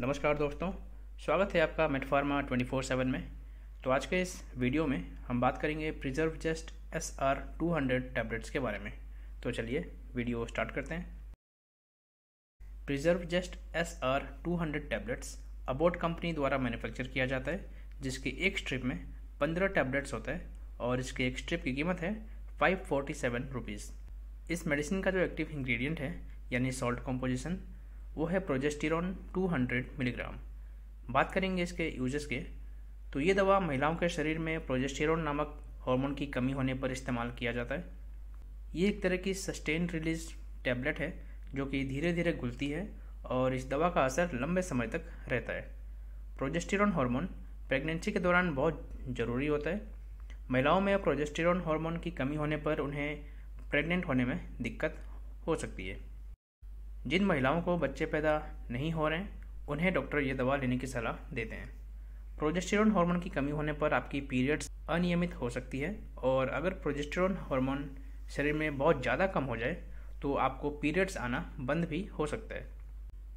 नमस्कार दोस्तों स्वागत है आपका मेटफार्मा 24/7 में तो आज के इस वीडियो में हम बात करेंगे preserve just S R two hundred tablets के बारे में तो चलिए वीडियो स्टार्ट करते हैं preserve just S R two hundred tablets Abbott company द्वारा मैन्युफैक्चर किया जाता है जिसके एक स्ट्रिप में पंद्रह टैबलेट्स होते हैं और इसके एक स्ट्रिप की कीमत है फाइव फोर्टी सेवन रुपीज़ इस मेडिसिन का जो एक्टिव इंग्रेडिएंट है यानी सॉल्ट कॉम्पोजिशन वो है प्रोजेस्टिरोन 200 मिलीग्राम बात करेंगे इसके यूजेस के तो ये दवा महिलाओं के शरीर में प्रोजेस्टिरोन नामक हार्मोन की कमी होने पर इस्तेमाल किया जाता है ये एक तरह की सस्टेन रिलीज टैबलेट है जो कि धीरे धीरे घुलती है और इस दवा का असर लंबे समय तक रहता है प्रोजेस्टिरोन हार्मोन प्रेगनेंसी के दौरान बहुत ज़रूरी होता है महिलाओं में प्रोजेस्टिरोन हार्मोन की कमी होने पर उन्हें प्रेग्नेंट होने में दिक्कत हो सकती है जिन महिलाओं को बच्चे पैदा नहीं हो रहे हैं उन्हें डॉक्टर ये दवा लेने की सलाह देते हैं प्रोजेस्टेरॉन हार्मोन की कमी होने पर आपकी पीरियड्स अनियमित हो सकती है और अगर प्रोजेस्टेरोन हार्मोन शरीर में बहुत ज़्यादा कम हो जाए तो आपको पीरियड्स आना बंद भी हो सकता है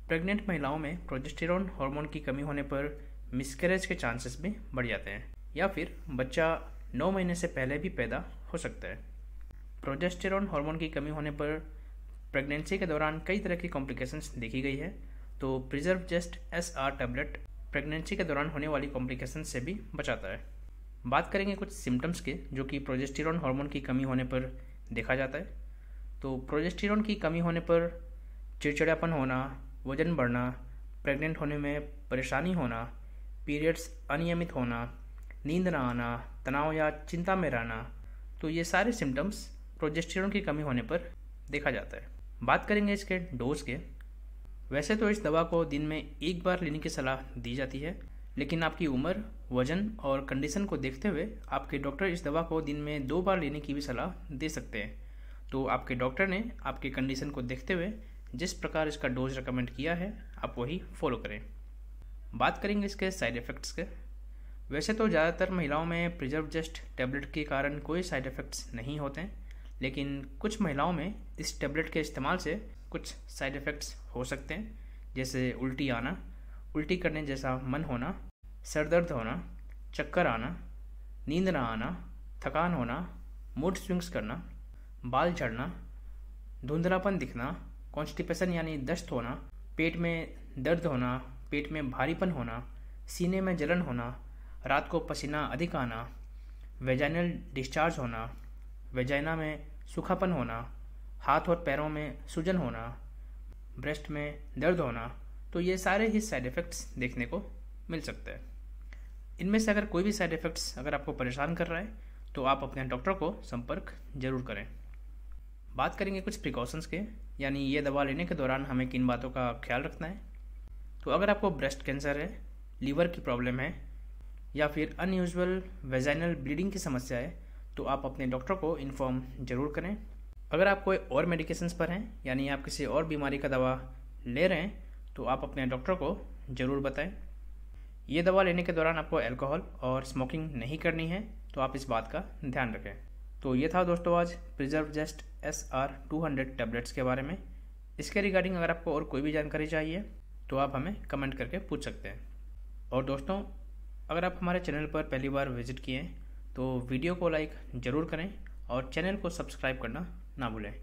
प्रेग्नेंट महिलाओं में प्रोजेस्टेरॉन हार्मोन की कमी होने पर मिसकरेज के चांसेस भी बढ़ जाते हैं या फिर बच्चा नौ महीने से पहले भी पैदा हो सकता है प्रोजेस्टेरॉन हार्मोन की कमी होने पर प्रेगनेंसी के दौरान कई तरह की कॉम्प्लिकेशंस देखी गई है तो preserve just S R tablet pregnancy के दौरान होने वाली कॉम्प्लिकेशन से भी बचाता है बात करेंगे कुछ सिम्टम्स के जो कि प्रोजेस्टिरोन हार्मोन की कमी होने पर देखा जाता है तो प्रोजेस्टिरोन की कमी होने पर चिड़चिड़ापन होना वजन बढ़ना प्रेग्नेंट होने में परेशानी होना पीरियड्स अनियमित होना नींद ना आना तनाव या चिंता में रहना तो ये सारे सिम्टम्स प्रोजेस्टिरॉन की कमी होने पर देखा जाता है बात करेंगे इसके डोज के वैसे तो इस दवा को दिन में एक बार लेने की सलाह दी जाती है लेकिन आपकी उम्र वजन और कंडीशन को देखते हुए आपके डॉक्टर इस दवा को दिन में दो बार लेने की भी सलाह दे सकते हैं तो आपके डॉक्टर ने आपके कंडीशन को देखते हुए जिस प्रकार इसका डोज रिकमेंड किया है आप वही फॉलो करें बात करेंगे इसके साइड इफ़ेक्ट्स के वैसे तो ज़्यादातर महिलाओं में प्रिजर्व जस्ट टैबलेट के कारण कोई साइड इफ़ेक्ट्स नहीं होते लेकिन कुछ महिलाओं में इस टेबलेट के इस्तेमाल से कुछ साइड इफ़ेक्ट्स हो सकते हैं जैसे उल्टी आना उल्टी करने जैसा मन होना सर दर्द होना चक्कर आना नींद ना आना थकान होना मूड स्विंग्स करना बाल झड़ना धुंधलापन दिखना कॉन्स्टिपेशन यानी दस्त होना पेट में दर्द होना पेट में भारीपन होना सीने में जलन होना रात को पसीना अधिक आना वेजाइनल डिस्चार्ज होना वेजाइना में सूखापन होना हाथ और पैरों में सूजन होना ब्रेस्ट में दर्द होना तो ये सारे ही साइड इफ़ेक्ट्स देखने को मिल सकते हैं इनमें से अगर कोई भी साइड इफ़ेक्ट्स अगर आपको परेशान कर रहा है तो आप अपने डॉक्टर को संपर्क जरूर करें बात करेंगे कुछ प्रिकॉशंस के यानी ये दवा लेने के दौरान हमें किन बातों का ख्याल रखना है तो अगर आपको ब्रेस्ट कैंसर है लीवर की प्रॉब्लम है या फिर अनयूजल वेजाइनल ब्लीडिंग की समस्या है तो आप अपने डॉक्टर को इन्फॉर्म ज़रूर करें अगर आप कोई और मेडिकेशंस पर हैं यानी आप किसी और बीमारी का दवा ले रहे हैं तो आप अपने डॉक्टर को ज़रूर बताएं ये दवा लेने के दौरान आपको अल्कोहल और स्मोकिंग नहीं करनी है तो आप इस बात का ध्यान रखें तो ये था दोस्तों आज preserve just S R two hundred tablets के बारे में इसके रिगार्डिंग अगर आपको और कोई भी जानकारी चाहिए तो आप हमें कमेंट करके पूछ सकते हैं और दोस्तों अगर आप हमारे चैनल पर पहली बार विजिट किए तो वीडियो को लाइक ज़रूर करें और चैनल को सब्सक्राइब करना ना भूलें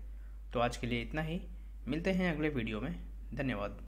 तो आज के लिए इतना ही मिलते हैं अगले वीडियो में धन्यवाद